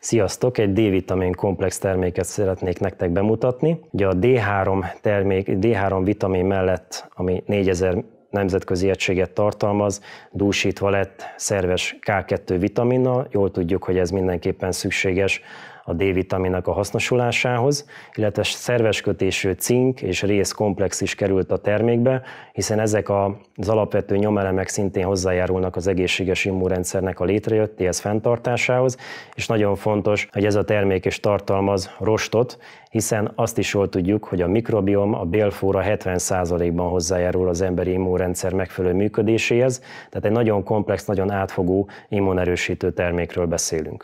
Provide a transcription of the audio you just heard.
Sziasztok! Egy D-vitamin komplex terméket szeretnék nektek bemutatni. Ugye a D3, termék, D3 vitamin mellett, ami 4000 nemzetközi egységet tartalmaz, dúsítva lett szerves K2 vitaminnal. Jól tudjuk, hogy ez mindenképpen szükséges a D-vitaminak a hasznosulásához, illetve szerves kötésű cink és rész komplex is került a termékbe, hiszen ezek az alapvető nyomelemek szintén hozzájárulnak az egészséges immunrendszernek a létrejöttéhez, fenntartásához, és nagyon fontos, hogy ez a termék is tartalmaz rostot, hiszen azt is jól tudjuk, hogy a mikrobiom, a bélfóra 70%-ban hozzájárul az emberi immunrendszer megfelelő működéséhez, tehát egy nagyon komplex, nagyon átfogó immunerősítő termékről beszélünk.